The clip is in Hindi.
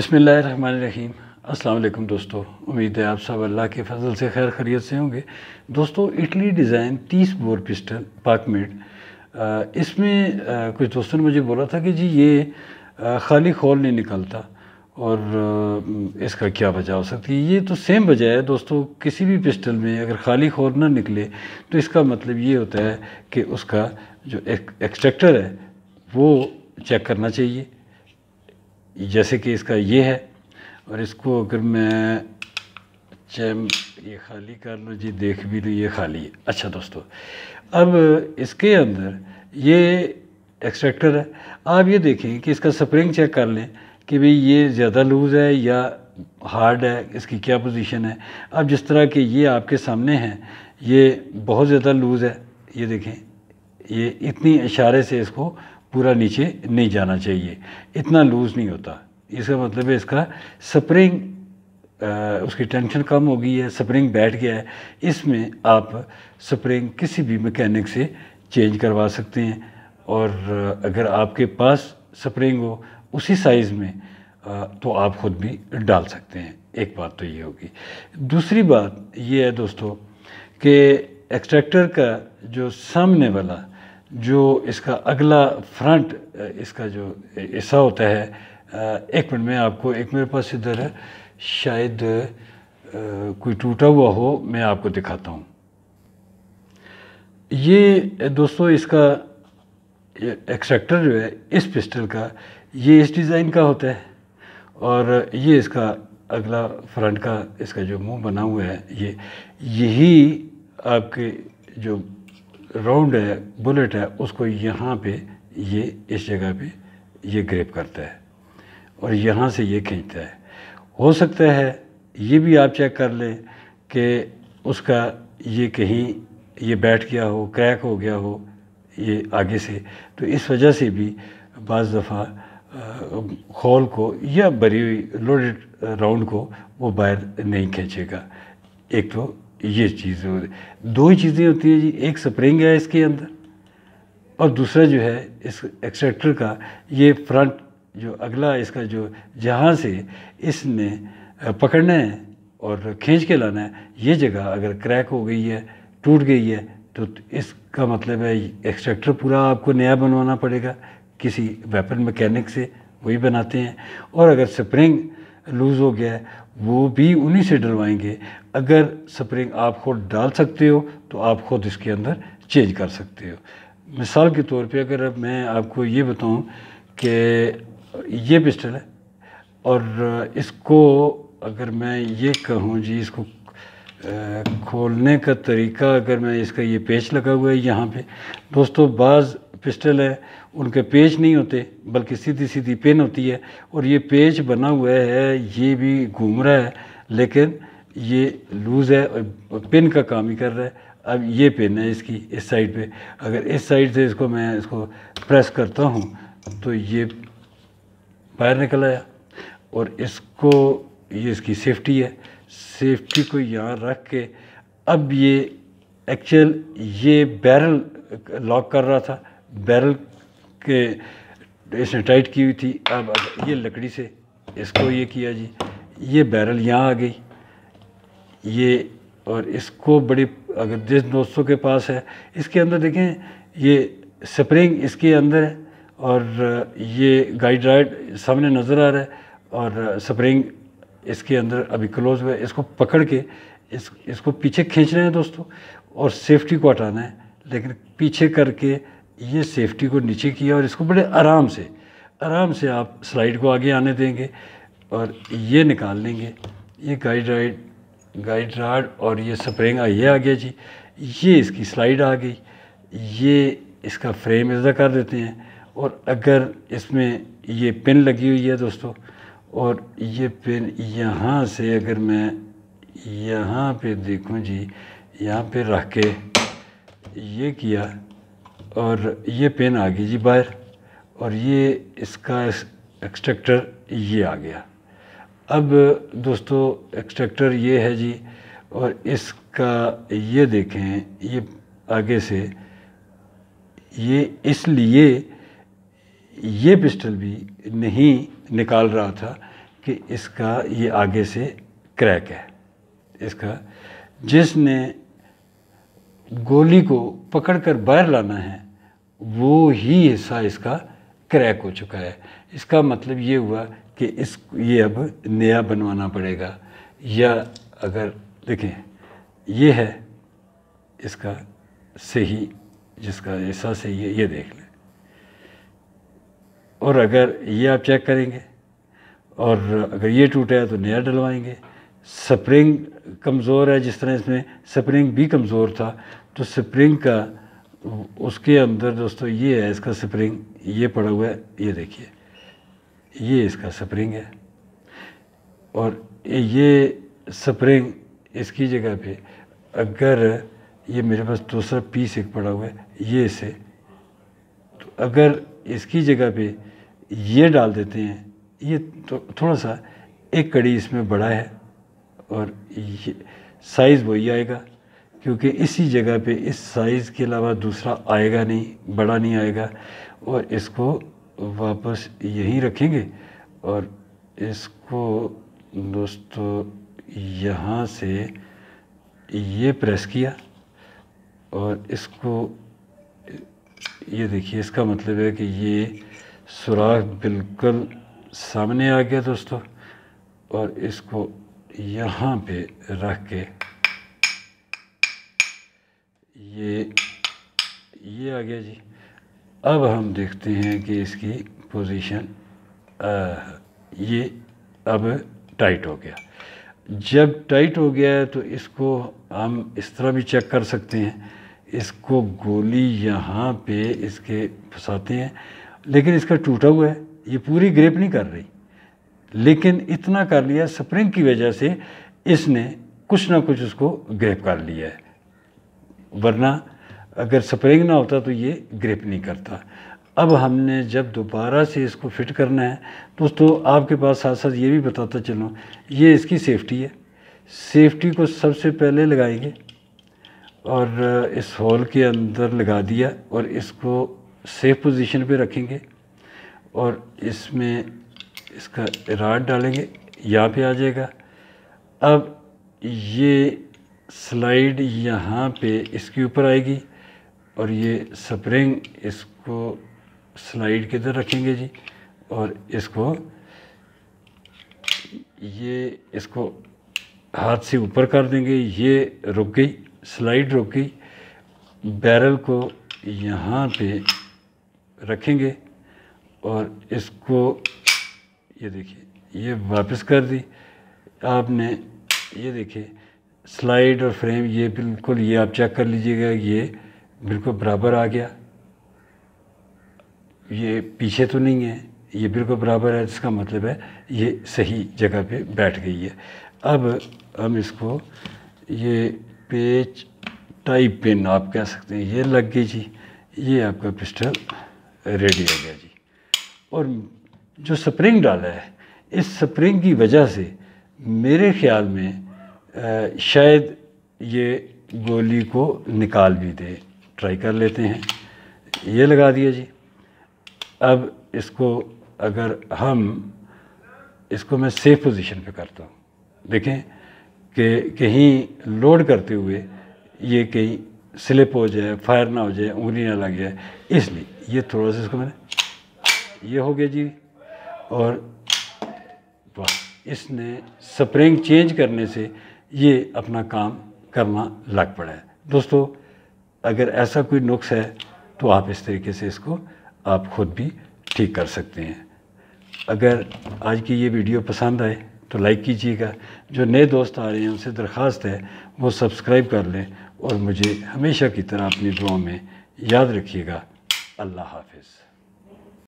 बसमीम् अल्लाम दोस्तों उम्मीद है आप सब अल्लाह के फजल से खैर खरीत से होंगे दोस्तों इटली डिज़ाइन तीस बोर पिस्टल मेड इसमें कुछ दोस्तों ने मुझे बोला था कि जी ये खाली खोल नहीं निकलता और इसका क्या वजह हो सकती है ये तो सेम वजह है दोस्तों किसी भी पिस्टल में अगर खाली खोल ना निकले तो इसका मतलब ये होता है कि उसका जो एक, एक्सट्रैक्टर है वो चेक करना चाहिए जैसे कि इसका ये है और इसको अगर मैं चैम ये खाली कर लो जी देख भी लो ये खाली है अच्छा दोस्तों अब इसके अंदर ये एक्सट्रैक्टर है आप ये देखें कि इसका स्प्रिंग चेक कर लें कि भाई ये ज़्यादा लूज़ है या हार्ड है इसकी क्या पोजीशन है अब जिस तरह के ये आपके सामने हैं ये बहुत ज़्यादा लूज़ है ये देखें ये इतनी इशारे से इसको पूरा नीचे नहीं जाना चाहिए इतना लूज़ नहीं होता इसका मतलब है इसका स्प्रिंग उसकी टेंशन कम हो गई है स्प्रिंग बैठ गया है इसमें आप स्प्रिंग किसी भी मैकेनिक से चेंज करवा सकते हैं और अगर आपके पास स्प्रिंग हो उसी साइज़ में तो आप ख़ुद भी डाल सकते हैं एक बात तो ये होगी दूसरी बात ये है दोस्तों कि एक्सट्रैक्टर का जो सामने वाला जो इसका अगला फ्रंट इसका जो हिस्सा होता है एक मिनट में आपको एक मेरे पास इधर है शायद कोई टूटा हुआ हो मैं आपको दिखाता हूँ ये दोस्तों इसका एक्सट्रैक्टर जो है इस पिस्टल का ये इस डिज़ाइन का होता है और ये इसका अगला फ्रंट का इसका जो मुंह बना हुआ है ये यही आपके जो राउंड है बुलेट है उसको यहाँ पे ये इस जगह पे ये ग्रेप करता है और यहाँ से ये खींचता है हो सकता है ये भी आप चेक कर लें कि उसका ये कहीं ये बैठ गया हो क्रैक हो गया हो ये आगे से तो इस वजह से भी बज़ दफ़ा खोल को या बरी हुई लोडेड राउंड को वो बाहर नहीं खींचेगा एक तो ये चीज़ हो दो ही चीज़ें होती हैं जी एक स्प्रिंग है इसके अंदर और दूसरा जो है इस एक्सट्रैक्टर का ये फ्रंट जो अगला इसका जो जहाँ से इसने पकड़ना है और खींच के लाना है ये जगह अगर क्रैक हो गई है टूट गई है तो इसका मतलब है एक्सट्रैक्टर पूरा आपको नया बनवाना पड़ेगा किसी वेपन मैकेनिक से वही बनाते हैं और अगर स्प्रिंग लूज़ हो गया है वो भी उन्हीं से डलवाएंगे अगर स्प्रिंग आप खुद डाल सकते हो तो आप खुद इसके अंदर चेंज कर सकते हो मिसाल के तौर पे अगर मैं आपको ये बताऊं कि ये पिस्टल है और इसको अगर मैं ये कहूँ जी इसको खोलने का तरीका अगर मैं इसका ये पेच लगा हुआ है यहाँ पे दोस्तों बाज़ पिस्टल है उनके पेच नहीं होते बल्कि सीधी सीधी पेन होती है और ये पेच बना हुआ है ये भी घूम रहा है लेकिन ये लूज़ है और पेन का काम ही कर रहा है अब ये पेन है इसकी इस साइड पे अगर इस साइड से इसको मैं इसको प्रेस करता हूँ तो ये बाहर निकल आया और इसको ये इसकी सेफ्टी है सेफ्टी को यहाँ रख के अब ये एक्चुअल ये बैरल लॉक कर रहा था बैरल के इसने टाइट की हुई थी अब ये लकड़ी से इसको ये किया जी ये बैरल यहाँ आ गई ये और इसको बड़ी अगर जिस दोस्तों के पास है इसके अंदर देखें ये स्प्रिंग इसके अंदर है और ये गाइड राइड सामने नज़र आ रहा है और स्प्रिंग इसके अंदर अभी क्लोज हुआ है इसको पकड़ के इस इसको पीछे खींच रहे हैं दोस्तों और सेफ्टी को हटाना है लेकिन पीछे करके ये सेफ्टी को नीचे किया और इसको बड़े आराम से आराम से आप स्लाइड को आगे आने देंगे और ये निकाल लेंगे ये गाइड राइड गाइड राड और ये स्प्रिंग ये आ गया जी ये इसकी स्लाइड आ गई ये इसका फ्रेम इजा कर देते हैं और अगर इसमें ये पिन लगी हुई है दोस्तों और ये पिन यहाँ से अगर मैं यहाँ पे देखूँ जी यहाँ पे रख के ये किया और ये पेन आ गई जी बाहर और ये इसका एक्सट्रैक्टर ये आ गया अब दोस्तों एक्सट्रैक्टर ये है जी और इसका ये देखें ये आगे से ये इसलिए ये पिस्टल भी नहीं निकाल रहा था कि इसका ये आगे से क्रैक है इसका जिसने गोली को पकड़कर बाहर लाना है वो ही हिस्सा इसका क्रैक हो चुका है इसका मतलब ये हुआ कि इस ये अब नया बनवाना पड़ेगा या अगर देखें ये है इसका सही जिसका हिस्सा सही है ये देख लें और अगर ये आप चेक करेंगे और अगर ये टूटा है तो नया डलवाएंगे स्प्रिंग कमज़ोर है जिस तरह इसमें स्प्रिंग भी कमज़ोर था तो स्प्रिंग का उसके अंदर दोस्तों ये है इसका स्प्रिंग ये पड़ा हुआ है ये देखिए ये इसका स्प्रिंग है और ये स्प्रिंग इसकी जगह पे अगर ये मेरे पास दूसरा पीस एक पड़ा हुआ है ये इसे तो अगर इसकी जगह पे ये डाल देते हैं ये तो थोड़ा सा एक कड़ी इसमें बड़ा है और साइज़ वही आएगा क्योंकि इसी जगह पे इस साइज़ के अलावा दूसरा आएगा नहीं बड़ा नहीं आएगा और इसको वापस यहीं रखेंगे और इसको दोस्तों यहाँ से ये प्रेस किया और इसको ये देखिए इसका मतलब है कि ये सुराख बिल्कुल सामने आ गया दोस्तों और इसको यहाँ पे रख के ये ये आ गया जी अब हम देखते हैं कि इसकी पोजीशन आ, ये अब टाइट हो गया जब टाइट हो गया है तो इसको हम इस तरह भी चेक कर सकते हैं इसको गोली यहाँ पे इसके फंसाते हैं लेकिन इसका टूटा हुआ है ये पूरी ग्रेप नहीं कर रही लेकिन इतना कर लिया स्प्रिंग की वजह से इसने कुछ ना कुछ उसको ग्रेप कर लिया है वरना अगर स्प्रिंग ना होता तो ये ग्रेप नहीं करता अब हमने जब दोबारा से इसको फिट करना है तो तो आपके पास साथ साथ ये भी बताता चलो ये इसकी सेफ्टी है सेफ्टी को सबसे पहले लगाएंगे और इस हॉल के अंदर लगा दिया और इसको सेफ पोजीशन पे रखेंगे और इसमें इसका राड डालेंगे यहाँ पे आ जाएगा अब ये स्लाइड यहाँ पे इसके ऊपर आएगी और ये स्प्रिंग इसको स्लाइड के इधर रखेंगे जी और इसको ये इसको हाथ से ऊपर कर देंगे ये रुक गई स्लाइड रुक गई बैरल को यहाँ पे रखेंगे और इसको ये देखिए ये वापस कर दी आपने ये देखिए स्लाइड और फ्रेम ये बिल्कुल ये आप चेक कर लीजिएगा ये बिल्कुल बराबर आ गया ये पीछे तो नहीं है ये बिल्कुल बराबर है इसका मतलब है ये सही जगह पे बैठ गई है अब हम इसको ये पेज टाइप पिन आप कह सकते हैं ये लग गई जी ये आपका पिस्टल रेडी हो गया जी और जो स्प्रिंग डाला है इस स्प्रिंग की वजह से मेरे ख्याल में आ, शायद ये गोली को निकाल भी दे ट्राई कर लेते हैं ये लगा दिया जी अब इसको अगर हम इसको मैं सेफ पोजीशन पे करता हूँ देखें कि कहीं लोड करते हुए ये कहीं स्लिप हो जाए फायर ना हो जाए उंगली ना लग जाए इसलिए ये थोड़ा सा इसको मैंने ये हो गया जी और इसने स्प्रिंग चेंज करने से ये अपना काम करना लग पड़ा है दोस्तों अगर ऐसा कोई नुक्स है तो आप इस तरीके से इसको आप खुद भी ठीक कर सकते हैं अगर आज की ये वीडियो पसंद आए तो लाइक कीजिएगा जो नए दोस्त आ रहे हैं उनसे दरख्वास्त है वो सब्सक्राइब कर लें और मुझे हमेशा की तरह अपनी दुआ में याद रखिएगा अल्लाह हाफिज़